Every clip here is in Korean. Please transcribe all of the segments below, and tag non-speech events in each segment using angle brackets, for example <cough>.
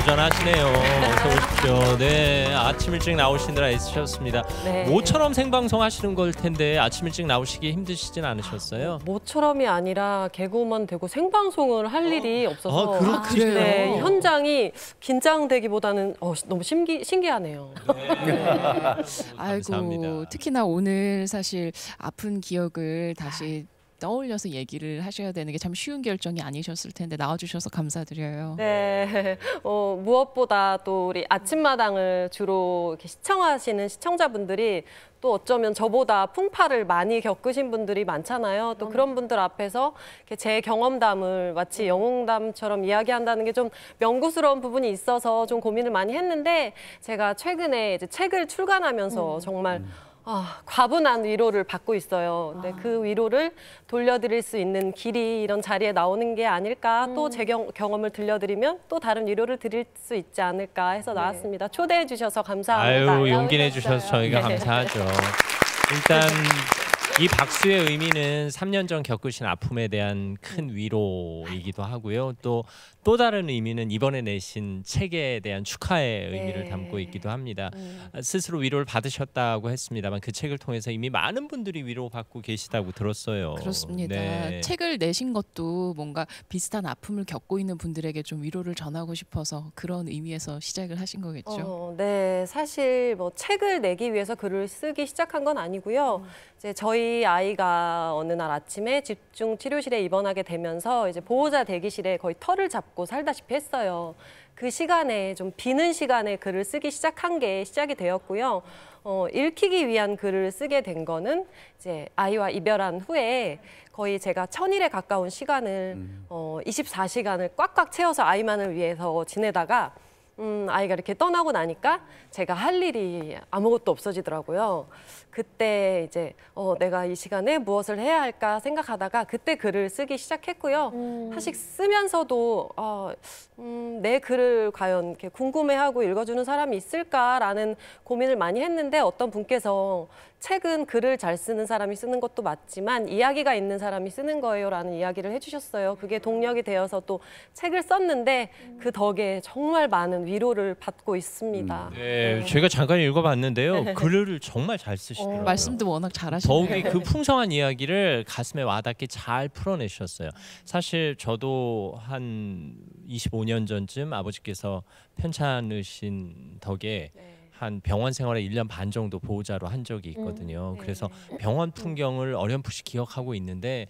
여전하시네요. 어서 오십시오. 네, 아침 일찍 나오시느라 애쓰셨습니다. 네. 모처럼 생방송 하시는 걸 텐데 아침 일찍 나오시기 힘드시진 않으셨어요? 모처럼이 아니라 개그우먼 되고 생방송을 할 어. 일이 없어서 아, 그렇군요. 네, 현장이 긴장되기보다는 어, 너무 신기, 신기하네요. 네. <laughs> 네. 아이고, 감사합니다. 특히나 오늘 사실 아픈 기억을 다시 떠올려서 얘기를 하셔야 되는 게 참 쉬운 결정이 아니셨을 텐데 나와주셔서 감사드려요. 네, <laughs> 어, 무엇보다 또 우리 아침마당을 주로 시청하시는 시청자분들이 또 어쩌면 저보다 풍파를 많이 겪으신 분들이 많잖아요. 또 그런 분들 앞에서 제 경험담을 마치 영웅담처럼 이야기한다는 게 좀 명구스러운 부분이 있어서 좀 고민을 많이 했는데 제가 최근에 이제 책을 출간하면서 음. 정말 음. 아, 과분한 위로를 받고 있어요. 근데 아. 그 위로를 돌려드릴 수 있는 길이 이런 자리에 나오는 게 아닐까 음. 또제 경험을 들려드리면 또 다른 위로를 드릴 수 있지 않을까 해서 네. 나왔습니다. 네. 초대해 주셔서 감사합니다. 아유 용기 내 주셔서 저희가 네. 감사하죠. <laughs> 일단 이 박수의 의미는 3년 전 겪으신 아픔에 대한 큰 위로이기도 하고요. 또 또 다른 의미는 이번에 내신 책에 대한 축하의 의미를 네. 담고 있기도 합니다. 네. 스스로 위로를 받으셨다고 했습니다만 그 책을 통해서 이미 많은 분들이 위로받고 계시다고 들었어요. 그렇습니다. 네. 책을 내신 것도 뭔가 비슷한 아픔을 겪고 있는 분들에게 좀 위로를 전하고 싶어서 그런 의미에서 시작을 하신 거겠죠. 어, 네, 사실 뭐 책을 내기 위해서 글을 쓰기 시작한 건 아니고요. 음. 이제 저희 아이가 어느 날 아침에 집중 치료실에 입원하게 되면서 이제 보호자 대기실에 거의 털을 잡고 살다시피 했어요. 그 시간에 좀 비는 시간에 글을 쓰기 시작한 게 시작이 되었고요. 어, 읽히기 위한 글을 쓰게 된 거는 이제 아이와 이별한 후에 거의 제가 천일에 가까운 시간을 음. 어, 24시간을 꽉꽉 채워서 아이만을 위해서 지내다가 음, 아이가 이렇게 떠나고 나니까 제가 할 일이 아무것도 없어지더라고요. 그때 이제 어, 내가 이 시간에 무엇을 해야 할까 생각하다가 그때 글을 쓰기 시작했고요. 음. 사실 쓰면서도 어, 음, 내 글을 과연 이렇게 궁금해하고 읽어주는 사람이 있을까라는 고민을 많이 했는데 어떤 분께서 책은 글을 잘 쓰는 사람이 쓰는 것도 맞지만 이야기가 있는 사람이 쓰는 거예요라는 이야기를 해주셨어요. 그게 동력이 되어서 또 책을 썼는데 그 덕에 정말 많은 위로를 받고 있습니다. 음. 네, 네. 제가 잠깐 읽어봤는데요. <laughs> 글을 정말 잘 쓰시더라고요. 어, 말씀도 워낙 잘하시네요. 더욱이 그 <laughs> 풍성한 이야기를 가슴에 와닿게 잘 풀어내셨어요. 사실 저도 한 25년 전 전쯤 아버지께서 편찮으신 덕에 네. 한 병원 생활에 1년 반 정도 보호자로 한 적이 있거든요. 음, 네. 그래서 병원 음. 풍경을 어렴풋이 기억하고 있는데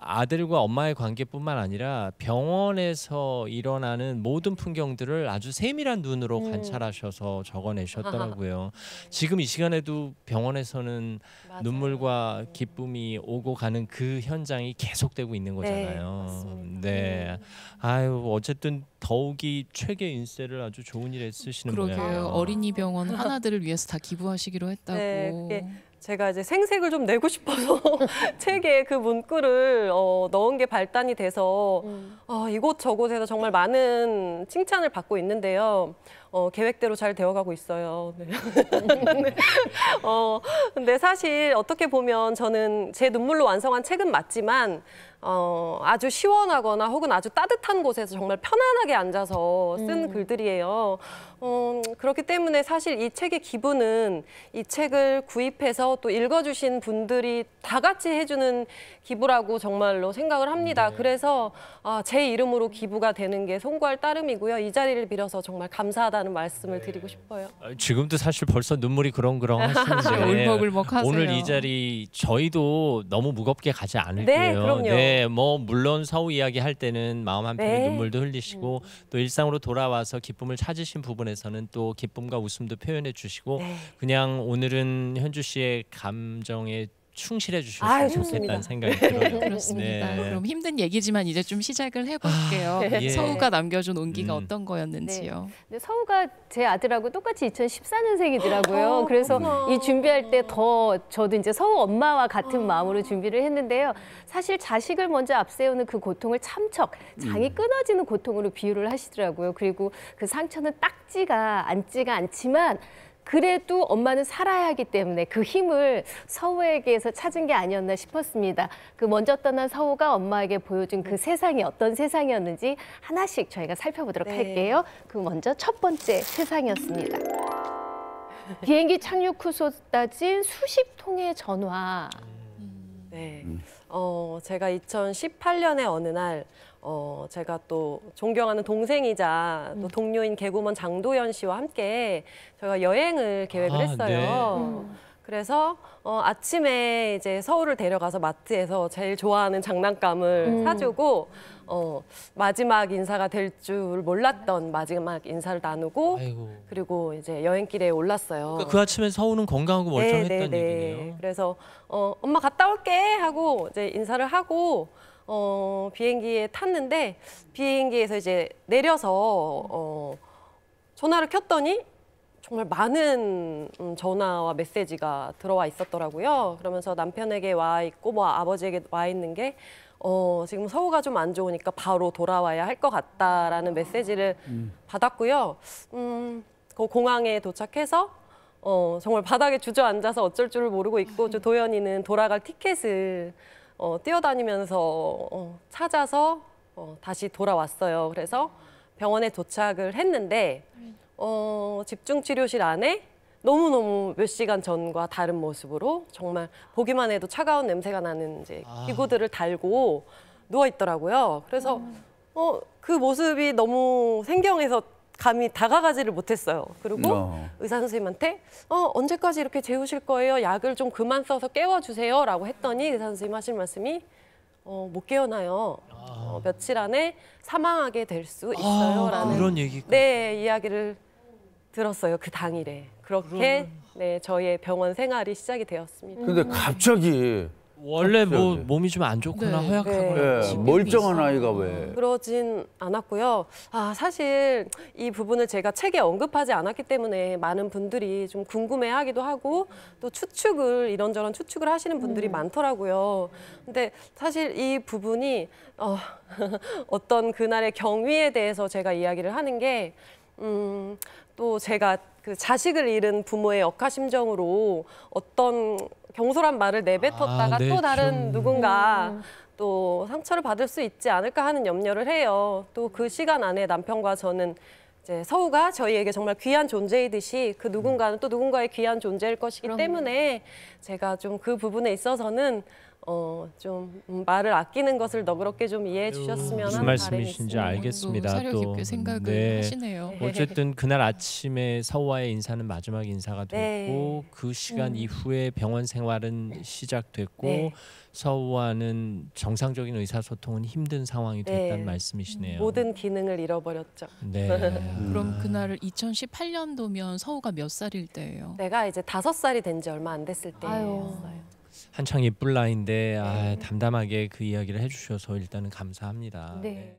아들과 엄마의 관계뿐만 아니라 병원에서 일어나는 모든 풍경들을 아주 세밀한 눈으로 음. 관찰하셔서 적어내셨더라고요. <laughs> 지금 이 시간에도 병원에서는 맞아요. 눈물과 기쁨이 오고 가는 그 현장이 계속되고 있는 네, 거잖아요. 네. 네. 아유, 어쨌든 더욱이 최계 인세를 아주 좋은 일에 쓰시는 그러게요. 모양이에요. 어린이 병원 하나들을 위해서 다 기부하시기로 했다고. 네, 제가 이제 생색을 좀 내고 싶어서 <laughs> 책에 그 문구를 어, 넣은 게 발단이 돼서 음. 어, 이곳저곳에서 정말 많은 칭찬을 받고 있는데요. 어, 계획대로 잘 되어가고 있어요. 네. <laughs> 어, 근데 사실 어떻게 보면 저는 제 눈물로 완성한 책은 맞지만 어, 아주 시원하거나 혹은 아주 따뜻한 곳에서 정말 편안하게 앉아서 쓴 음. 글들이에요. 어, 그렇기 때문에 사실 이 책의 기분은 이 책을 구입해서 또 읽어주신 분들이 다 같이 해주는 기부라고 정말로 생각을 합니다. 네. 그래서 아, 제 이름으로 기부가 되는 게 송구할 따름이고요. 이 자리를 빌어서 정말 감사하다. 감다는 말씀을 네. 드리고 싶어요. 아, 지금도 사실 벌써 눈물이 그렁그렁 <laughs> 하시는데 네, 울먹울먹하세요. 오늘 이 자리 저희도 너무 무겁게 가지 않을게요. 네, 그럼요. 네, 뭐 물론 서우 이야기 할 때는 마음 한편에 네. 눈물도 흘리시고 음. 또 일상으로 돌아와서 기쁨을 찾으신 부분에서는 또 기쁨과 웃음도 표현해 주시고 네. 그냥 오늘은 현주 씨의 감정에 충실해 주셨으면 좋겠다는 생각이 네. 들어요. 네, 그렇습니다. 네. 그럼 힘든 얘기지만 이제 좀 시작을 해볼게요. 아, 예. 서우가 남겨준 온기가 음. 어떤 거였는지요. 네. 서우가 제 아들하고 똑같이 2014년생이더라고요. 어, 그래서 어머. 이 준비할 때 더 저도 이제 서우 엄마와 같은 어. 마음으로 준비를 했는데요. 사실 자식을 먼저 앞세우는 그 고통을 참척, 장이 음. 끊어지는 고통으로 비유를 하시더라고요. 그리고 그 상처는 딱지가 안지가 않지만 그래도 엄마는 살아야 하기 때문에 그 힘을 서우에게서 찾은 게 아니었나 싶었습니다. 그 먼저 떠난 서우가 엄마에게 보여준 그 세상이 어떤 세상이었는지 하나씩 저희가 살펴보도록 네. 할게요. 그 먼저 첫 번째 세상이었습니다. 비행기 착륙 후 쏟아진 수십 통의 전화. 음. 네. 어, 제가 2018년에 어느 날 어, 제가 또 존경하는 동생이자 또 음. 동료인 개구먼 장도연 씨와 함께 저희가 여행을 계획을 아, 했어요. 네. 음. 그래서 어, 아침에 이제 서울을 데려가서 마트에서 제일 좋아하는 장난감을 음. 사주고 어, 마지막 인사가 될 줄 몰랐던 마지막 인사를 나누고 아이고. 그리고 이제 여행길에 올랐어요. 그그 그러니까 아침에 서울은 건강하고 멀쩡했던 네, 네, 네. 얘기네요. 그래서 어, 엄마 갔다 올게 하고 이제 인사를 하고 어, 비행기에 탔는데 비행기에서 이제 내려서 어, 전화를 켰더니 정말 많은 음, 전화와 메시지가 들어와 있었더라고요. 그러면서 남편에게 와 있고 뭐 아버지에게 와 있는 게 어, 지금 서우가 좀 안 좋으니까 바로 돌아와야 할 것 같다라는 메시지를 음. 받았고요. 음, 그 공항에 도착해서 어, 정말 바닥에 주저앉아서 어쩔 줄을 모르고 있고 저도현이는 돌아갈 티켓을 어, 뛰어다니면서 어, 찾아서 어, 다시 돌아왔어요. 그래서 병원에 도착을 했는데 어, 집중치료실 안에 너무너무 몇 시간 전과 다른 모습으로 정말 보기만 해도 차가운 냄새가 나는 이제 아. 기구들을 달고 누워 있더라고요. 그래서 음. 어, 그 모습이 너무 생경해서 감히 다가가지를 못했어요. 그리고 어. 의사 선생님한테 어, 언제까지 이렇게 재우실 거예요? 약을 좀 그만 써서 깨워주세요. 라고 했더니 의사 선생님 하실 말씀이 어, 못 깨어나요. 어, 며칠 안에 사망하게 될수 아, 있어요. 라는 그런 얘기 네, 이야기를 들었어요. 그 당일에. 그렇게 그러면... 네, 저희의 병원 생활이 시작이 되었습니다. 근데 갑자기 원래 뭐 몸이 좀 안 좋거나 네. 허약하거나 네. 네. 멀쩡한 아이가 왜 그러진 않았고요. 아 사실 이 부분을 제가 책에 언급하지 않았기 때문에 많은 분들이 좀 궁금해하기도 하고 또 추측을 이런저런 추측을 하시는 분들이 음. 많더라고요. 근데 사실 이 부분이 어, <laughs> 어떤 그날의 경위에 대해서 제가 이야기를 하는 게 음, 또 제가 그 자식을 잃은 부모의 억하심정으로 어떤 경솔한 말을 내뱉었다가 아, 네, 또 다른 좀... 누군가 음. 또 상처를 받을 수 있지 않을까 하는 염려를 해요. 또 그 시간 안에 남편과 저는 이제 서우가 저희에게 정말 귀한 존재이듯이 그 누군가는 또 누군가의 귀한 존재일 것이기 그럼 때문에 제가 좀 그 부분에 있어서는 어, 좀 말을 아끼는 것을 너그럽게 좀 이해해 주셨으면 무 하는 말씀이신지 알겠습니다. 사려 깊게 생각을 네. 하시네요. <laughs> 어쨌든 그날 아침에 서와의 인사는 마지막 인사가 됐고 네. 그 시간 음. 이후에 병원 생활은 시작됐고 네. 서우와는 정상적인 의사소통은 힘든 상황이 네. 됐다는 말씀이시네요. 모든 기능을 잃어버렸죠. 네. <laughs> 그럼 그날 을 2018년도면 서우가 몇 살일 때예요? 내가 이제 다섯 살이 된 지 얼마 안 됐을 때였어요. 한창 이쁠 나이인데 아, 네. 담담하게 그 이야기를 해주셔서 일단은 감사합니다. 네. 네.